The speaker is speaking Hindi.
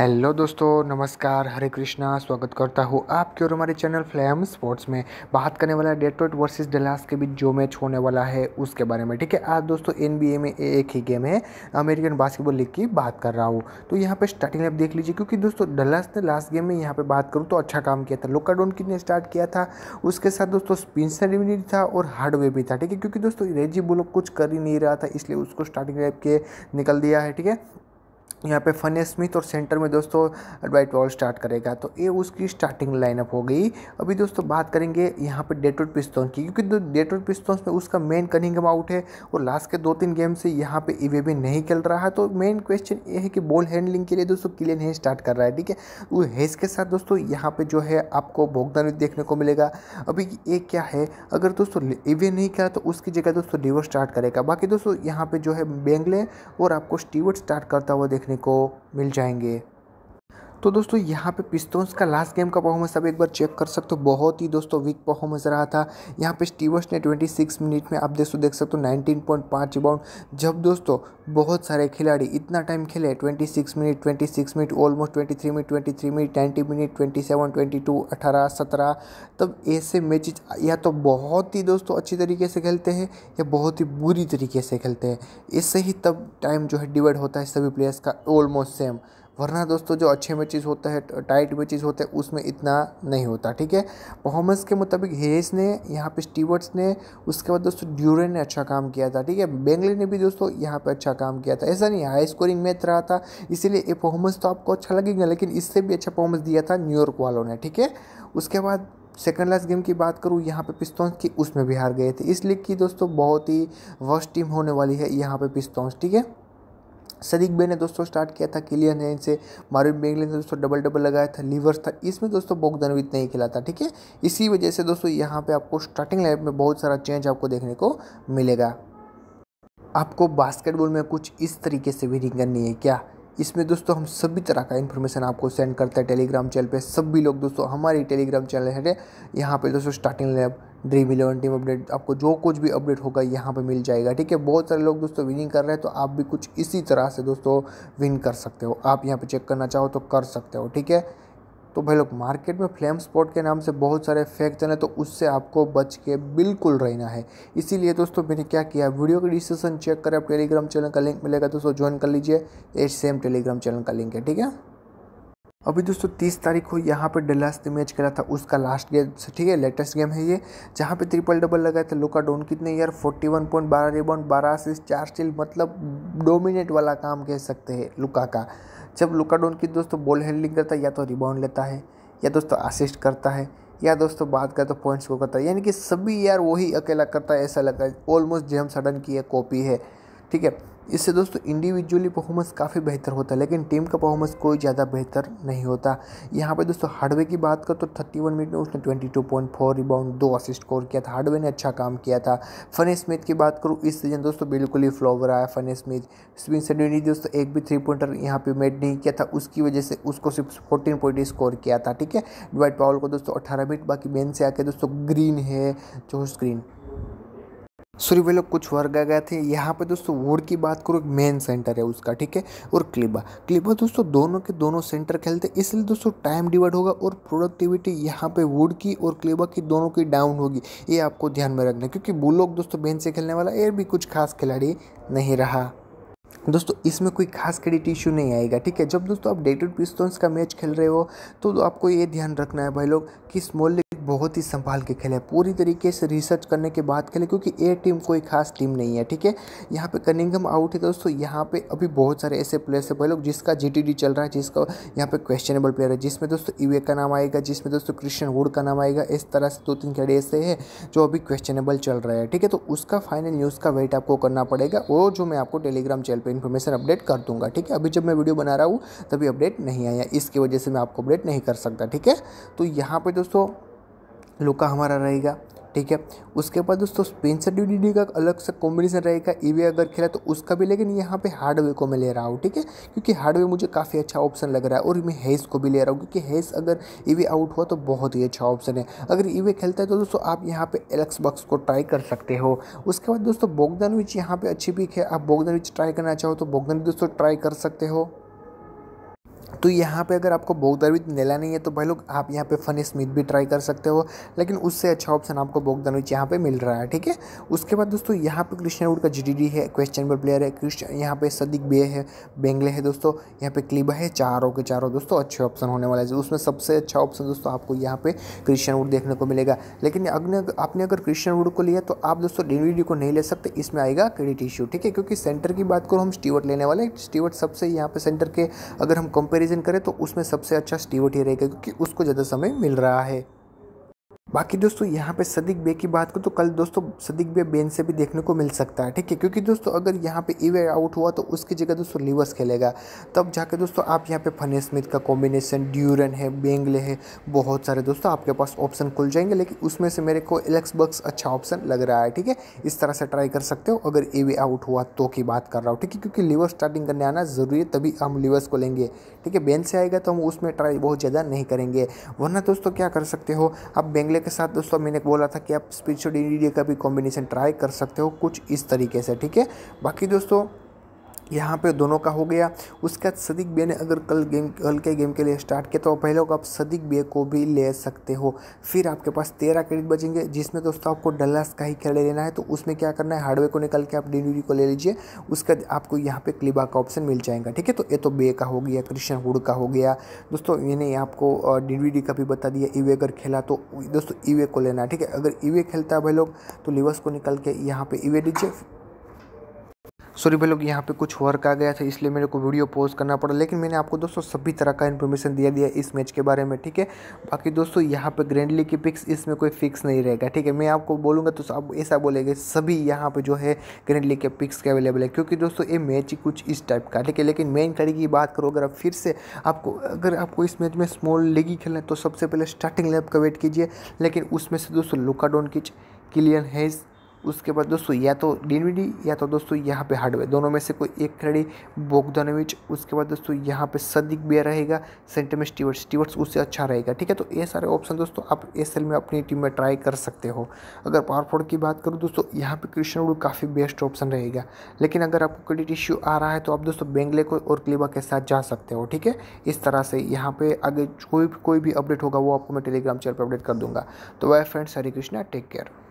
हेलो दोस्तों नमस्कार हरे कृष्णा स्वागत करता हूँ आपके और हमारे चैनल फ्लैम स्पोर्ट्स में बात करने वाला डेटोट वर्सेस डलास के बीच जो मैच होने वाला है उसके बारे में ठीक है आज दोस्तों एनबीए में एक ही गेम है अमेरिकन बास्केटबॉल लीग की बात कर रहा हूँ तो यहाँ पर स्टार्टिंग आप देख लीजिए क्योंकि दोस्तों डलास ने लास्ट गेम में यहाँ पर बात करूँ तो अच्छा काम किया था लोकाडोन कितने स्टार्ट किया था उसके साथ दोस्तों स्पिनसर भी नहीं था और हार्डवे भी था ठीक है क्योंकि दोस्तों रेजी बुलो कुछ कर ही नहीं रहा था इसलिए उसको स्टार्टिंग के निकल दिया है ठीक है यहाँ पे फन स्मिथ और सेंटर में दोस्तों ड्वाइट वॉल स्टार्ट करेगा तो ये उसकी स्टार्टिंग लाइनअप हो गई अभी दोस्तों बात करेंगे यहाँ पे डेटोड पिस्तौन की क्योंकि डेटोड पिस्तौन में उसका मेन कनिंगम आउट है और लास्ट के दो तीन गेम से यहाँ पे ईवे भी नहीं खेल रहा है तो मेन क्वेश्चन ये है कि बॉल हैंडलिंग के लिए दोस्तों क्लियन है स्टार्ट कर रहा है ठीक है वो हेज के साथ दोस्तों यहाँ पर जो है आपको भोगदान देखने को मिलेगा अभी ये क्या है अगर दोस्तों ईवे नहीं खेला तो उसकी जगह दोस्तों रिवर स्टार्ट करेगा बाकी दोस्तों यहाँ पर जो है बेंगले और आपको स्टीवर्ट स्टार्ट करता हुआ देखने देखने को मिल जाएंगे तो दोस्तों यहाँ पे पिस्टोन्स का लास्ट गेम का परफॉर्मेंस आप एक बार चेक कर सकते हो बहुत ही दोस्तों वीक परफॉर्मेंस रहा था यहाँ पे स्टीवर्स ने 26 मिनट में आप दोस्तों देख सकते हो 19.5 रिबाउंड जब दोस्तों बहुत सारे खिलाड़ी इतना टाइम खेले 26 minute 26 minute almost 23 minute 23 minute twenty minute twenty seven twenty 17 तब ऐसे मैचेज या तो बहुत ही दोस्तों अच्छी तरीके से खेलते हैं या बहुत ही बुरी तरीके से खेलते हैं इससे ही तब टाइम जो है डिवाइड होता है सभी प्लेयर्स का ऑलमोस्ट सेम वरना दोस्तों जो अच्छे मैचेस होता है टाइट मैचेस होते हैं उसमें इतना नहीं होता ठीक है परफॉर्मेंस के मुताबिक हेस ने यहाँ पे स्टीवर्ट्स ने उसके बाद दोस्तों ड्यूरे ने अच्छा काम किया था ठीक है बेंगले ने भी दोस्तों यहाँ पे अच्छा काम किया था ऐसा नहीं हाई स्कोरिंग मैच रहा था इसीलिए ये परफॉर्मेंस तो आपको अच्छा लगेगा लेकिन इससे भी अच्छा परफॉर्मेंस दिया था न्यूयॉर्क वालों ने ठीक है उसके बाद सेकंड लास्ट गेम की बात करूँ यहाँ पे पिस्तौस की उसमें भी हार गए थे इस लीग की दोस्तों बहुत ही वर्स्ट टीम होने वाली है यहाँ पे पिस्तौस ठीक है सदीक बे ने दोस्तों स्टार्ट किया था किलियन है इनसे मारिन बेंगले ने दोस्तों डबल डबल लगाया था लीवर्स था इसमें दोस्तों बोगदनवित नहीं खेला था ठीक है इसी वजह से दोस्तों यहाँ पे आपको स्टार्टिंग लाइफ में बहुत सारा चेंज आपको देखने को मिलेगा आपको बास्केटबॉल में कुछ इस तरीके से भी करनी है क्या इसमें दोस्तों हम सभी तरह का इन्फॉर्मेशन आपको सेंड करते हैं टेलीग्राम चैनल पे सभी लोग दोस्तों हमारी टेलीग्राम चैनल है यहाँ पे दोस्तों starting five dream eleven team update आपको जो कुछ भी अपडेट होगा यहाँ पे मिल जाएगा ठीक है बहुत सारे लोग दोस्तों विनिंग कर रहे हैं तो आप भी कुछ इसी तरह से दोस्तों विन कर सकते हो आप यहाँ पे चेक करना चाहो तो कर सकते हो ठीक है तो भाई लोग मार्केट में फ्लेम स्पॉट के नाम से बहुत सारे फेक हैं तो उससे आपको बच के बिल्कुल रहना है इसीलिए दोस्तों मैंने क्या किया वीडियो का डिस्क्रिप्शन चेक करें आप टेलीग्राम चैनल का लिंक मिलेगा दोस्तों ज्वाइन कर लीजिए ये सेम टेलीग्राम चैनल का लिंक है ठीक है अभी दोस्तों तीस तारीख को यहाँ पर डेलास ने मैच करा था उसका लास्ट गेम ठीक है लेटेस्ट गेम है ये जहाँ पे ट्रिपल डबल लगाए थे लोका डोन कितने यार वन पॉइंट बारह रिबाउंड बारह असिस्ट चार स्टील मतलब डोमिनेट वाला काम कह सकते हैं लुका का जब लुका डोन की दोस्तों बॉल हैंडलिंग करता है या तो रिबाउंड लेता है या दोस्तों असिस्ट करता है या दोस्तों बात करें तो पॉइंट्स को करता है यानी कि सभी यार वही अकेला करता है ऐसा लगता है ऑलमोस्ट जेम सडन की एक कॉपी है ठीक है इससे दोस्तों इंडिविजुअली परफॉर्मेंस काफ़ी बेहतर होता है लेकिन टीम का परफॉर्मेंस कोई ज़्यादा बेहतर नहीं होता यहाँ पे दोस्तों हार्डवे की बात करो तो 31 मिनट में उसने 22.4 रिबाउंड दो असिस्ट स्कोर किया था हार्डवे ने अच्छा काम किया था फन स्मिथ की बात करूँ इस सीजन दोस्तों बिल्कुल ही फ्लॉवर रहा है फन स्मिथ स्पिन ने दोस्तों एक भी थ्री पॉइंटर यहाँ पर मेड नहीं किया था उसकी वजह से उसको सिर्फ फोर्टीन पॉइंट स्कोर किया था ठीक है डिवाइट पावल को दोस्तों अट्ठारह मिनट बाकी मेन से आके दोस्तों ग्रीन है जो स्क्रीन सूर्य वे लोग कुछ वर्ग आ गए थे यहाँ पे दोस्तों वुड की बात करो एक मेन सेंटर है उसका ठीक है और क्लिबा क्लिबा दोस्तों दोनों के दोनों सेंटर खेलते इसलिए दोस्तों टाइम डिवाइड होगा और प्रोडक्टिविटी यहाँ पे वुड की और क्लिबा की दोनों की डाउन होगी ये आपको ध्यान में रखना क्योंकि लोग दोस्तों बेंच से खेलने वाला ये भी कुछ खास खिलाड़ी नहीं रहा दोस्तों इसमें कोई खास क्रेडिट इशू नहीं आएगा ठीक है जब दोस्तों आप डेटेड पिस्टन्स का मैच खेल रहे हो तो आपको ये ध्यान रखना है भाई लोग कि स्मॉल बहुत ही संभाल के खेले पूरी तरीके से रिसर्च करने के बाद खेले क्योंकि ए टीम कोई खास टीम नहीं है ठीक है यहाँ पे कनिंगम आउट है दोस्तों यहाँ पे अभी बहुत सारे ऐसे प्लेयर्स है लोग जिसका जी चल रहा है जिसका यहाँ पे क्वेश्चनेबल प्लेयर है जिसमें दोस्तों ईवे का नाम आएगा जिसमें दोस्तों क्रिश्चियन वुड का नाम आएगा इस तरह से दो तीन खेड़े ऐसे है जो अभी क्वेश्चनेबल चल रहा है ठीक है तो उसका फाइनल न्यूज़ का वेट आपको करना पड़ेगा और जो मैं आपको टेलीग्राम चैनल पर इन्फॉर्मेशन अपडेट कर दूंगा ठीक है अभी जब मैं वीडियो बना रहा हूँ तभी अपडेट नहीं आया इसकी वजह से मैं आपको अपडेट नहीं कर सकता ठीक है तो यहाँ पर दोस्तों लुका हमारा रहेगा ठीक है उसके बाद दोस्तों स्पेंसर से डी का अलग से कॉम्बिनेशन रहेगा वे e अगर खेला तो उसका भी लेकिन यहाँ पे हार्डवे को मैं ले रहा हूँ ठीक है क्योंकि हार्डवे मुझे काफ़ी अच्छा ऑप्शन लग रहा है और मैं हेस को भी ले रहा हूँ क्योंकि हेस अगर वे e आउट हुआ तो बहुत ही अच्छा ऑप्शन है अगर वे e खेलता है तो दोस्तों आप यहाँ पे एलेक्स बक्स को ट्राई कर सकते हो उसके बाद दोस्तों बोगदान विच यहाँ पर अच्छी पिक है आप विच ट्राई करना चाहो तो बोगदान दोस्तों ट्राई कर सकते हो तो यहाँ पे अगर आपको बोगदानवी मिला नहीं है तो भाई लोग आप यहाँ पे फनी स्मिथ भी ट्राई कर सकते हो लेकिन उससे अच्छा ऑप्शन आपको बोगदानविच यहाँ पे मिल रहा है ठीक है उसके बाद दोस्तों यहाँ पे क्रिश्चन वुड का जी है क्वेश्चन पर प्लेयर है क्रिश्चन यहाँ पे सदिक बे है बेंगले है दोस्तों यहाँ पे क्लिब है चारों के चारों दोस्तों अच्छे ऑप्शन होने वाला है तो उसमें सबसे अच्छा ऑप्शन दोस्तों आपको यहाँ पे क्रिश्चन वुड देखने को मिलेगा लेकिन अग्नि आपने अगर क्रिश्चन वुड को लिया तो आप दोस्तों डेविडी को नहीं ले सकते इसमें आएगा क्रेडिट इश्यू ठीक है क्योंकि सेंटर की बात करो हम स्टीवर्ट लेने वाले स्टीवर्ट सबसे यहाँ पे सेंटर के अगर हम कंपेयर कंपेरिजन करें तो उसमें सबसे अच्छा स्टीवर्ट ही रहेगा क्योंकि उसको ज़्यादा समय मिल रहा है बाकी दोस्तों यहाँ पे सदिक बे की बात करो तो कल दोस्तों सदिक बे बेन से भी देखने को मिल सकता है ठीक है क्योंकि दोस्तों अगर यहाँ पे ईवे आउट हुआ तो उसकी जगह दोस्तों लिवर्स खेलेगा तब जाके दोस्तों आप यहाँ पे फने स्मिथ का कॉम्बिनेशन ड्यूरन है बेंगले है बहुत सारे दोस्तों आपके पास ऑप्शन खुल जाएंगे लेकिन उसमें से मेरे को एलेक्स बक्स अच्छा ऑप्शन लग रहा है ठीक है इस तरह से ट्राई कर सकते हो अगर ई आउट हुआ तो की बात कर रहा हूँ ठीक है क्योंकि लिवर स्टार्टिंग करने आना ज़रूरी है तभी हम लिवर्स को लेंगे ठीक है बेन से आएगा तो हम उसमें ट्राई बहुत ज़्यादा नहीं करेंगे वरना दोस्तों क्या कर सकते हो आप बेंगले केले के साथ दोस्तों मैंने बोला था कि आप स्पिरिचुअल इंडिया का भी कॉम्बिनेशन ट्राई कर सकते हो कुछ इस तरीके से ठीक है बाकी दोस्तों यहाँ पे दोनों का हो गया उसके बाद सदीक बे ने अगर कल गेम कल के गेम के लिए स्टार्ट किया तो पहले आप सदीक बे को भी ले सकते हो फिर आपके पास तेरह क्रेडिट बचेंगे जिसमें दोस्तों आपको डल्लास का ही खेल लेना है तो उसमें क्या करना है हार्डवेयर को निकल के आप डिलीवरी को ले लीजिए उसके बाद आपको यहाँ पे क्लिबा का ऑप्शन मिल जाएगा ठीक है तो ये तो बे का हो गया क्रिश्चन हुड का हो गया दोस्तों इन्हें आपको डिलीवरी का भी बता दिया ईवे अगर खेला तो दोस्तों ईवे को लेना है ठीक है अगर ईवे खेलता है भाई लोग तो लिवर्स को निकल के यहाँ पर ईवे लीजिए सॉरी भाई लोग यहाँ पे कुछ वर्क आ गया था इसलिए मेरे को वीडियो पोस्ट करना पड़ा लेकिन मैंने आपको दोस्तों सभी तरह का इन्फॉर्मेशन दिया दिया इस मैच के बारे में ठीक है बाकी दोस्तों यहाँ पे ग्रैंडली की पिक्स इसमें कोई फिक्स नहीं रहेगा ठीक है मैं आपको बोलूँगा तो आप ऐसा बोलेंगे सभी यहाँ पर जो है ग्रैंडली के पिक्स के अवेलेबल है क्योंकि दोस्तों ये मैच ही कुछ इस टाइप का ठीक है लेकिन मेन खड़ी की बात करो अगर आप फिर से आपको अगर आपको इस मैच में स्मॉल लेग ही खेलना है तो सबसे पहले स्टार्टिंग लेप का वेट कीजिए लेकिन उसमें से दोस्तों लुकाडोन किच किलियन हैज़ उसके बाद दोस्तों या तो डिनविडी या तो दोस्तों यहाँ पे हार्डवेयर दोनों में से कोई एक खिलाड़ी बोगदानोविच उसके बाद दोस्तों यहाँ पे सदिक बिया रहेगा सेंटर में स्टीवर्ट स्टीवर्ट्स उससे अच्छा रहेगा ठीक है तो ये सारे ऑप्शन दोस्तों आप एस में अपनी टीम में ट्राई कर सकते हो अगर पावरफोर्ड की बात करूँ दोस्तों यहाँ पर क्रिश्चन उड़ू काफ़ी बेस्ट ऑप्शन रहेगा लेकिन अगर आपको क्रेडिट इश्यू आ रहा है तो आप दोस्तों बेंगले को और क्लीबा के साथ जा सकते हो ठीक है इस तरह से यहाँ पर आगे कोई कोई भी अपडेट होगा वो आपको मैं टेलीग्राम चैनल पर अपडेट कर दूँगा तो वह friends Hare Krishna take care